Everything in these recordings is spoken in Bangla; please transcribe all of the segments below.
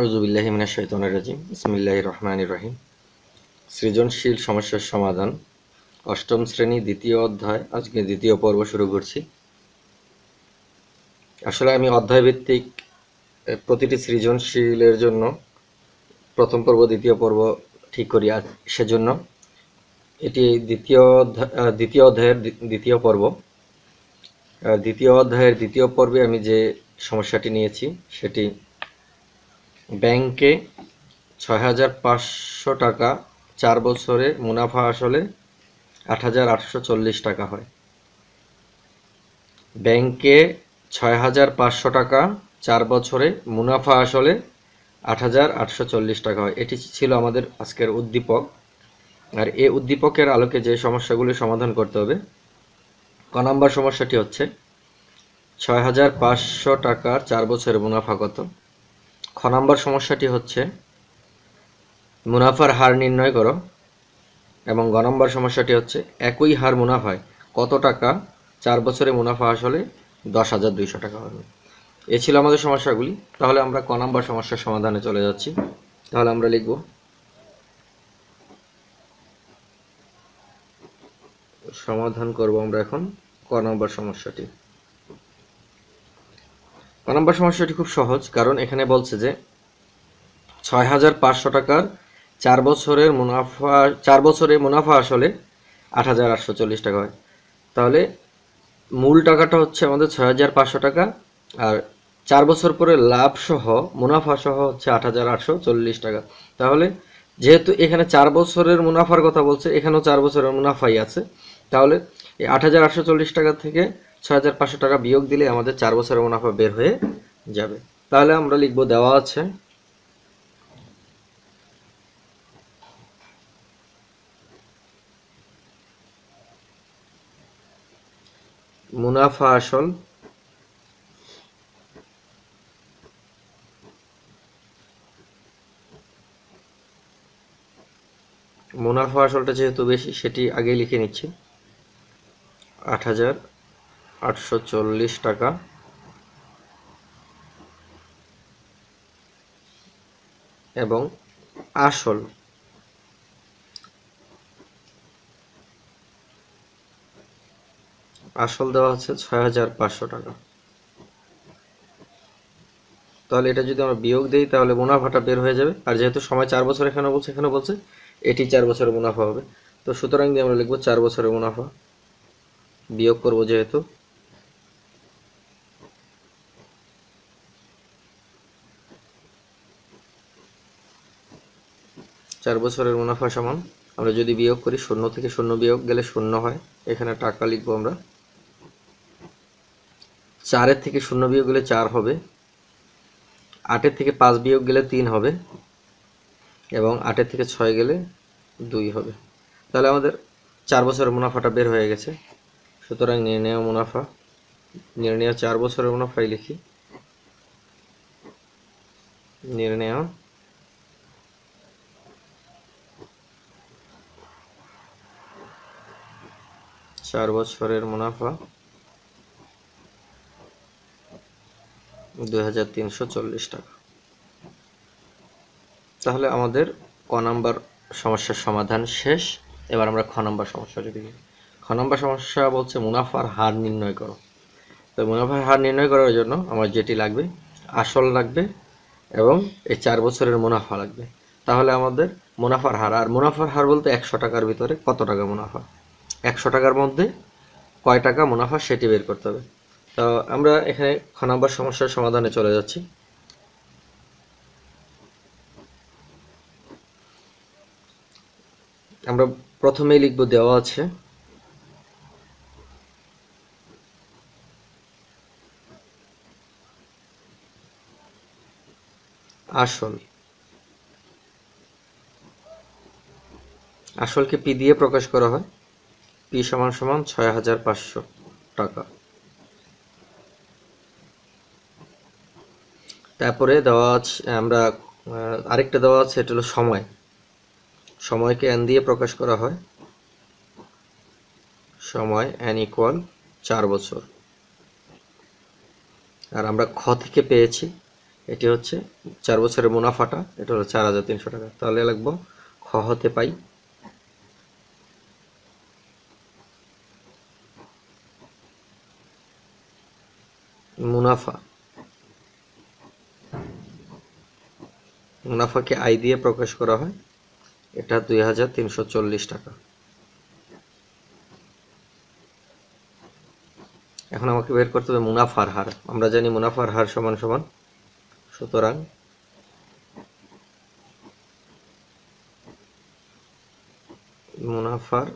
আউজুবিল্লাহিমিনা শৈতনের রাজিম ইসমিল্লাহ রহমান রহিম সৃজনশীল সমস্যার সমাধান অষ্টম শ্রেণী দ্বিতীয় অধ্যায় আজকে দ্বিতীয় পর্ব শুরু করছি আসলে আমি অধ্যায়ভিত্তিক প্রতিটি সৃজনশীলের জন্য প্রথম পর্ব দ্বিতীয় পর্ব ঠিক করি আর সেজন্য এটি দ্বিতীয় অধ্যায় দ্বিতীয় অধ্যায়ের দ্বিতীয় পর্ব দ্বিতীয় অধ্যায়ের দ্বিতীয় পর্বে আমি যে সমস্যাটি নিয়েছি সেটি ব্যাংকে ছয় হাজার পাঁচশো টাকা চার বছরে মুনাফা আসলে আট হাজার আটশো চল্লিশ টাকা হয় ব্যাংকে ছয় হাজার পাঁচশো টাকা চার বছরে মুনাফা আসলে আট হাজার আটশো চল্লিশ টাকা হয় এটি ছিল আমাদের আজকের উদ্দীপক আর এ উদ্দীপকের আলোকে যে সমস্যাগুলি সমাধান করতে হবে ক নম্বর সমস্যাটি হচ্ছে ছয় হাজার পাঁচশো টাকার চার বছরের মুনাফা কত খ নম্বর সমস্যাটি হচ্ছে মুনাফার হার নির্ণয় করো এবং গ নম্বর সমস্যাটি হচ্ছে একই হার মুনাফায় কত টাকা চার বছরে মুনাফা আসলে দশ হাজার দুইশো টাকা হবে এ ছিল আমাদের সমস্যাগুলি তাহলে আমরা ক নম্বর সমস্যার সমাধানে চলে যাচ্ছি তাহলে আমরা লিখব সমাধান করব আমরা এখন ক নম্বর সমস্যাটি নম্বর সমস্যাটি খুব সহজ কারণ এখানে বলছে যে ছয় হাজার পাঁচশো টাকার চার বছরের মুনাফা চার বছরে মুনাফা আসলে আট হাজার আটশো চল্লিশ টাকা হয় তাহলে মূল টাকাটা হচ্ছে আমাদের ছয় হাজার পাঁচশো টাকা আর চার বছর পরে লাভ সহ মুনাফা সহ হচ্ছে আট হাজার আটশো চল্লিশ টাকা তাহলে যেহেতু এখানে চার বছরের মুনাফার কথা বলছে এখানেও চার বছরের মুনাফাই আছে তাহলে এই আট হাজার আটশো চল্লিশ টাকা থেকে ছয় টাকা বিয়োগ দিলে আমাদের চার বছরের মুনাফা বের হয়ে যাবে তাহলে আমরা লিখব দেওয়া আছে মুনাফা আসল মুনাফা আসলটা যেহেতু বেশি সেটি আগে লিখে নিচ্ছি আট হাজার আটশো চল্লিশ টাকা এবং আসল আসল দেওয়া হচ্ছে ছয় হাজার পাঁচশো টাকা তাহলে এটা যদি আমরা বিয়োগ দিই তাহলে মুনাফাটা বের হয়ে যাবে আর যেহেতু সময় চার বছর এখানে বলছে এখানে বলছে এটি চার বছরের মুনাফা হবে তো সুতরাং আমরা লিখবো চার বছরের মুনাফা বিয়োগ করবো যেহেতু চার বছরের মুনাফা সমান আমরা যদি বিয়োগ করি শূন্য থেকে শূন্য বিয়োগ গেলে শূন্য হয় এখানে টাকা লিখবো আমরা চারের থেকে শূন্য বিয়োগ গেলে চার হবে আটের থেকে পাঁচ বিয়োগ গেলে তিন হবে এবং আটের থেকে ছয় গেলে দুই হবে তাহলে আমাদের চার বছরের মুনাফাটা বের হয়ে গেছে সুতরাং নির্ণয় মুনাফা নির্ণয় চার বছরের মুনাফাই লিখি নির্ণয় চার বছরের মুনাফা দুই টাকা তাহলে আমাদের ক নাম্বার সমস্যার সমাধান শেষ এবার আমরা খ নাম্বার সমস্যা যদি খ নাম্বার সমস্যা বলছে মুনাফার হার নির্ণয় করো তো মুনাফার হার নির্ণয় করার জন্য আমার যেটি লাগবে আসল লাগবে এবং এই চার বছরের মুনাফা লাগবে তাহলে আমাদের মুনাফার হার আর মুনাফার হার বলতে একশো টাকার ভিতরে কত টাকা মুনাফা একশো টাকার মধ্যে কয় টাকা মুনাফা সেটি বের করতে হবে তো আমরা এখানে খ নাম্বার সমস্যার সমাধানে চলে যাচ্ছি আমরা প্রথমেই লিখব দেওয়া আছে আসল আসলকে পি দিয়ে প্রকাশ করা হয় পি সমান সমান ছয় হাজার পাঁচশো টাকা তারপরে দেওয়া আছে আমরা আরেকটা দেওয়া আছে এটা হলো সময় সময়কে এন দিয়ে প্রকাশ করা হয় সময় এন ইকুয়াল চার বছর আর আমরা খ থেকে পেয়েছি এটি হচ্ছে চার বছরের মুনাফাটা এটা হলো চার হাজার তিনশো টাকা তাহলে লাগবো খ হতে পাই মুনাফাকে আয় দিয়ে প্রকাশ করা হয় এটা দুই টাকা এখন আমাকে বের করতে হবে মুনাফার হার আমরা জানি মুনাফার হার সমান সমান সুতরাং মুনাফার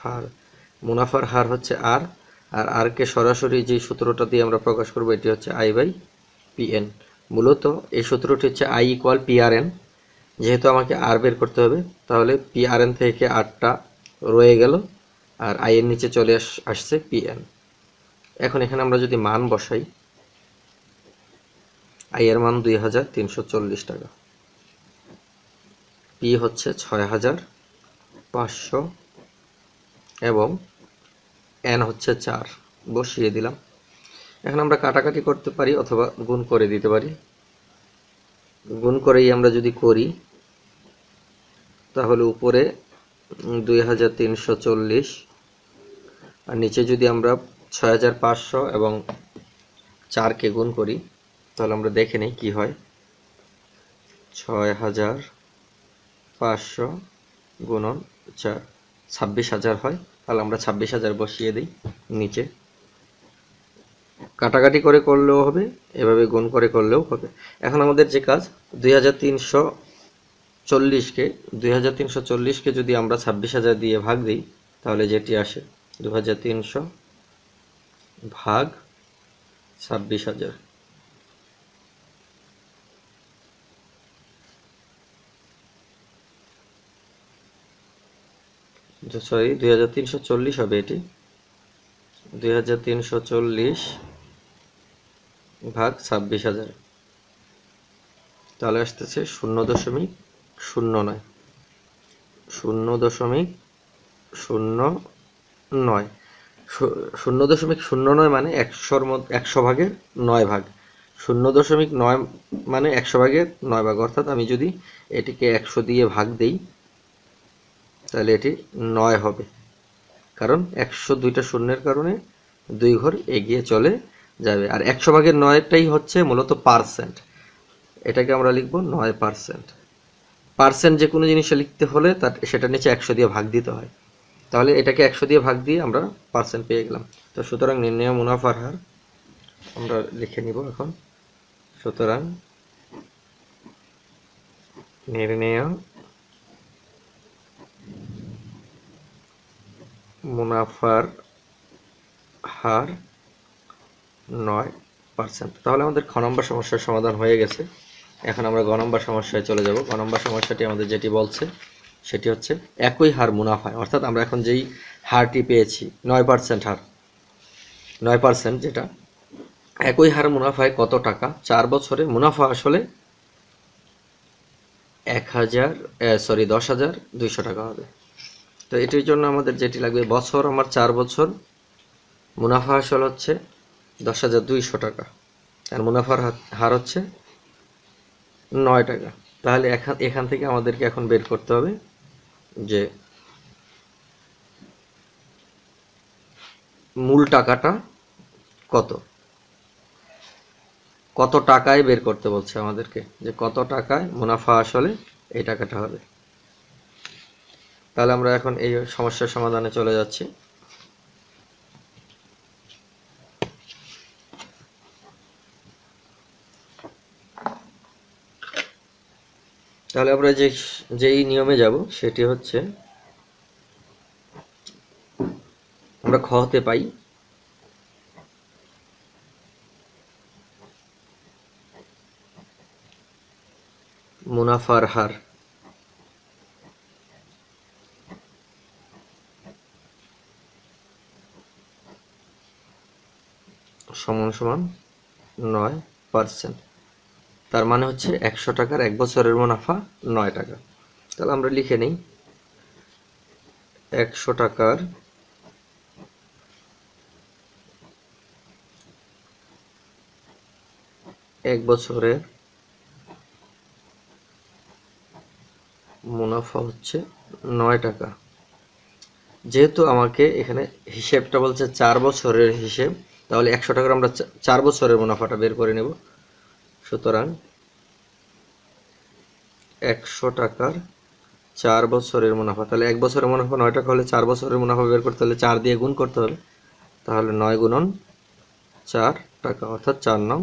হার মুনাফার হার হচ্ছে আর আর আরকে সরাসরি যে সূত্রটা দিয়ে আমরা প্রকাশ করবো এটি হচ্ছে আই বাই পিএন মূলত এই সূত্রটি হচ্ছে আই ইকুয়াল পিআরএন যেহেতু আমাকে আর বের করতে হবে তাহলে পিআরএন থেকে আরটা রয়ে গেল আর আই এর নিচে চলে আসছে পিএন এখন এখানে আমরা যদি মান বসাই আই এর মান দুই হাজার তিনশো চল্লিশ টাকা পি হচ্ছে ছয় হাজার পাঁচশো এবং এন হচ্ছে চার বসিয়ে দিলাম এখন আমরা কাটাকাটি করতে পারি অথবা গুণ করে দিতে পারি গুণ করেই আমরা যদি করি তাহলে উপরে দুই আর নিচে যদি আমরা ছয় এবং চারকে গুণ করি তাহলে আমরা দেখে নিই কী হয় ছয় হাজার পাঁচশো গুণন চার ছাব্বিশ হাজার হয় তাহলে আমরা ছাব্বিশ হাজার বসিয়ে দিই নিচে কাটাকাটি করে করলেও হবে এভাবে গুণ করে করলেও হবে এখন আমাদের যে কাজ দুই হাজার তিনশো চল্লিশকে দুই হাজার তিনশো চল্লিশকে যদি আমরা ছাব্বিশ হাজার দিয়ে ভাগ দিই তাহলে যেটি আসে দু হাজার তিনশো ভাগ ছাব্বিশ হাজার সরি দুই হাজার তিনশো চল্লিশ হবে এটি দুই হাজার তিনশো চল্লিশ ভাগ ছাব্বিশ হাজার তাহলে আসতেছে শূন্য দশমিক শূন্য নয় শূন্য দশমিক শূন্য নয় শূন্য দশমিক শূন্য নয় মানে একশোর মধ্যে একশো ভাগের নয় ভাগ শূন্য দশমিক নয় মানে একশো ভাগের নয় ভাগ অর্থাৎ আমি যদি এটিকে একশো দিয়ে ভাগ দেই তাহলে এটি নয় হবে কারণ একশো দুইটা শূন্যের কারণে দুই ঘর এগিয়ে চলে যাবে আর একশো ভাগের নয়টাই হচ্ছে মূলত পার্সেন্ট এটাকে আমরা লিখব নয় পার্সেন্ট পার্সেন্ট যে কোনো জিনিসে লিখতে হলে তার সেটা নিচে একশো দিয়ে ভাগ দিতে হয় তাহলে এটাকে একশো দিয়ে ভাগ দিয়ে আমরা পার্সেন্ট পেয়ে গেলাম তো সুতরাং নির্ণয় মুনাফার হার আমরা লিখে নিব এখন সুতরাং নির্ণয় মুনাফার হার নয় পার্সেন্ট তাহলে আমাদের খ নম্বর সমস্যার সমাধান হয়ে গেছে এখন আমরা গ নম্বর সমস্যায় চলে যাব গ নম্বর সমস্যাটি আমাদের যেটি বলছে সেটি হচ্ছে একই হার মুনাফায় অর্থাৎ আমরা এখন যেই হারটি পেয়েছি নয় পার্সেন্ট হার নয় পার্সেন্ট যেটা একই হার মুনাফায় কত টাকা চার বছরে মুনাফা আসলে এক হাজার সরি দশ হাজার দুইশো টাকা হবে তো এটির জন্য আমাদের যেটি লাগবে বছর আমার চার বছর মুনাফা আসল হচ্ছে দশ হাজার দুইশো টাকা আর মুনাফার হার হচ্ছে নয় টাকা তাহলে এখান থেকে আমাদেরকে এখন বের করতে হবে যে মূল টাকাটা কত কত টাকায় বের করতে বলছে আমাদেরকে যে কত টাকায় মুনাফা আসলে এই টাকাটা হবে তাহলে আমরা এখন এই সমস্যার সমাধানে চলে যাচ্ছি তাহলে আমরা যে যেই নিয়মে যাব সেটি হচ্ছে আমরা খ হতে পাই মুনাফার হার সমান সমান নয় পার্সেন্ট তার মানে হচ্ছে একশো টাকার এক বছরের মুনাফা নয় টাকা তাহলে আমরা লিখে নিই একশো টাকার এক বছরের মুনাফা হচ্ছে নয় টাকা যেহেতু আমাকে এখানে হিসেবটা বলছে চার বছরের হিসেব তাহলে একশো টাকার আমরা চার বছরের মুনাফাটা বের করে নেব সুতরাং একশো টাকার চার বছরের মুনাফা তাহলে এক বছরের মুনাফা নয় টাকা হলে চার বছরের মুনাফা বের করতে হলে চার দিয়ে গুণ করতে হবে তাহলে নয় গুণন চার টাকা অর্থাৎ চার নং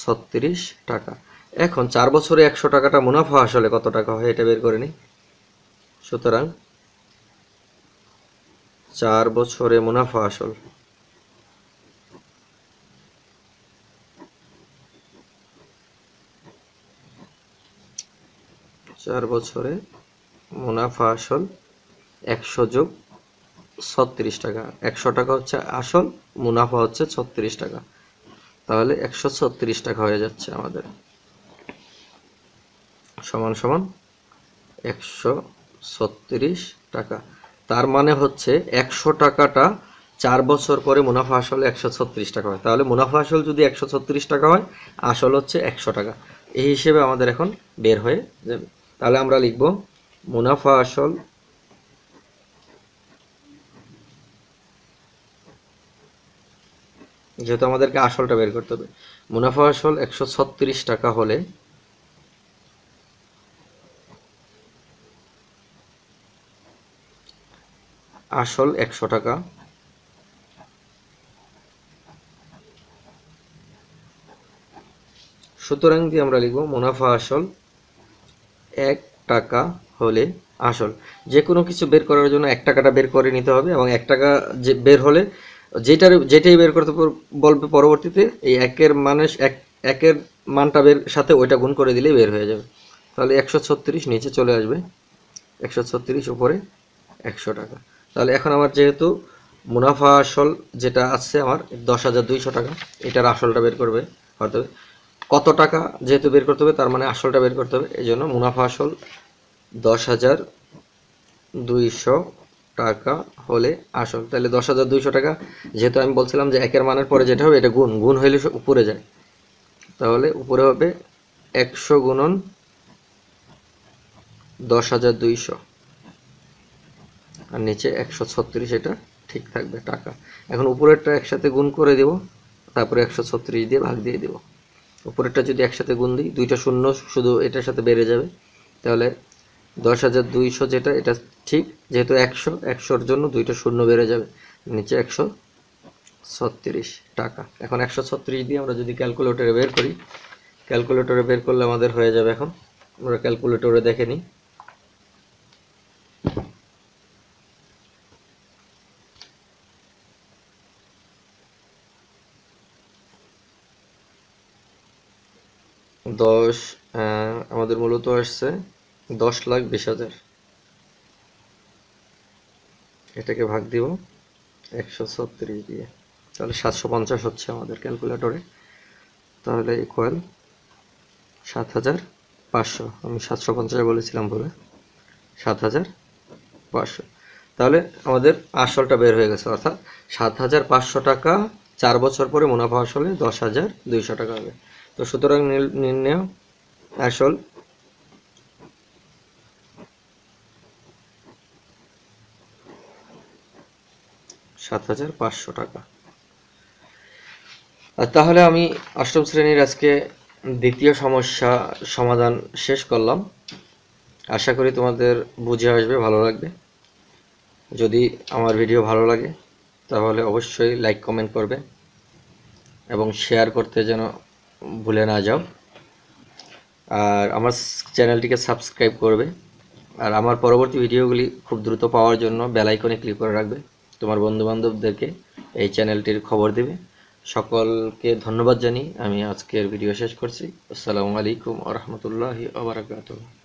ছত্রিশ টাকা এখন চার বছরে একশো টাকাটা মুনাফা আসলে কত টাকা হয় এটা বের করে নিই সুতরাং চার বছরে মুনাফা আসল চার বছরে মুনাফা আসল একশো যোগ ছত্রিশ টাকা একশো টাকা হচ্ছে আসল মুনাফা হচ্ছে ছত্রিশ টাকা তাহলে একশো ছত্রিশ টাকা হয়ে যাচ্ছে আমাদের সমান সমান একশো ছত্রিশ টাকা তার মানে হচ্ছে একশো টাকাটা চার বছর পরে মুনাফা আসলে একশো ছত্রিশ টাকা হয় তাহলে মুনাফা আসল যদি একশো ছত্রিশ টাকা হয় আসল হচ্ছে একশো টাকা এই হিসেবে আমাদের এখন বের হয়ে যাবে তাহলে আমরা লিখব মুনাফা আসল যেহেতু আমাদেরকে আসলটা বের করতে হবে মুনাফা আসল একশো টাকা হলে আসল একশো টাকা সুতরাং দিয়ে আমরা লিখব মুনাফা আসল এক টাকা হলে আসল যে কোনো কিছু বের করার জন্য এক টাকাটা বের করে নিতে হবে এবং এক টাকা যে বের হলে যেটার যেটাই বের করতে বলবে পরবর্তীতে এই একের মানুষ এক একের মানটা বের সাথে ওইটা গুণ করে দিলে বের হয়ে যাবে তাহলে একশো ছত্রিশ নিচে চলে আসবে একশো ছত্রিশ উপরে একশো টাকা তাহলে এখন আমার যেহেতু মুনাফা আসল যেটা আছে আমার দশ হাজার দুইশো টাকা এটার আসলটা বের করবে হয়তো কত টাকা যেহেতু বের করতে হবে তার মানে আসলটা বের করতে হবে এই জন্য মুনাফা আসল দশ হাজার দুইশো টাকা হলে আসল তাহলে দশ হাজার দুইশো টাকা যেহেতু আমি বলছিলাম যে একের মানের পরে যেটা হবে এটা গুণ গুণ হইলে উপরে যায় তাহলে উপরে হবে একশো গুণন দশ হাজার দুইশো আর নিচে একশো ছত্রিশ এটা ঠিক থাকবে টাকা এখন উপরেরটা একসাথে গুণ করে দেব তারপরে একশো ছত্রিশ দিয়ে ভাগ দিয়ে দেবো উপরেরটা যদি একসাথে গুণ দিই দুইটা শূন্য শুধু এটার সাথে বেড়ে যাবে তাহলে দশ হাজার দুইশো যেটা এটা ঠিক যেহেতু একশো একশোর জন্য দুইটা শূন্য বেড়ে যাবে নিচে একশো ছত্রিশ টাকা এখন একশো ছত্রিশ দিয়ে আমরা যদি ক্যালকুলেটরে বের করি ক্যালকুলেটরে বের করলে আমাদের হয়ে যাবে এখন আমরা ক্যালকুলেটরে দেখে নিই দশ আমাদের মূলত আসছে দশ লাখ বিশ হাজার এটাকে ভাগ দিব একশো ছত্রিশ দিয়ে তাহলে সাতশো পঞ্চাশ হচ্ছে আমাদের ক্যালকুলেটরে তাহলে ইকুয়াল সাত হাজার পাঁচশো আমি সাতশো পঞ্চাশ বলেছিলাম বলে সাত হাজার পাঁচশো তাহলে আমাদের আসলটা বের হয়ে গেছে অর্থাৎ সাত হাজার পাঁচশো টাকা চার বছর পরে মুনাফা আসলে দশ হাজার দুইশো টাকা হবে তো সুতরাং নির্ণয় আসল সাত হাজার পাঁচশো টাকা তাহলে আমি অষ্টম শ্রেণীর আজকে দ্বিতীয় সমস্যা সমাধান শেষ করলাম আশা করি তোমাদের বুঝে আসবে ভালো লাগবে যদি আমার ভিডিও ভালো লাগে তাহলে অবশ্যই লাইক কমেন্ট করবে এবং শেয়ার করতে যেন ভুলে না যাও আর আমার চ্যানেলটিকে সাবস্ক্রাইব করবে আর আমার পরবর্তী ভিডিওগুলি খুব দ্রুত পাওয়ার জন্য বেলাইকনে ক্লিক করে রাখবে তোমার বন্ধুবান্ধবদেরকে এই চ্যানেলটির খবর দেবে সকলকে ধন্যবাদ জানি আমি আজকের ভিডিও শেষ করছি আসসালামু আলাইকুম আ রহমতুল্লাহি আবরাকাতুহ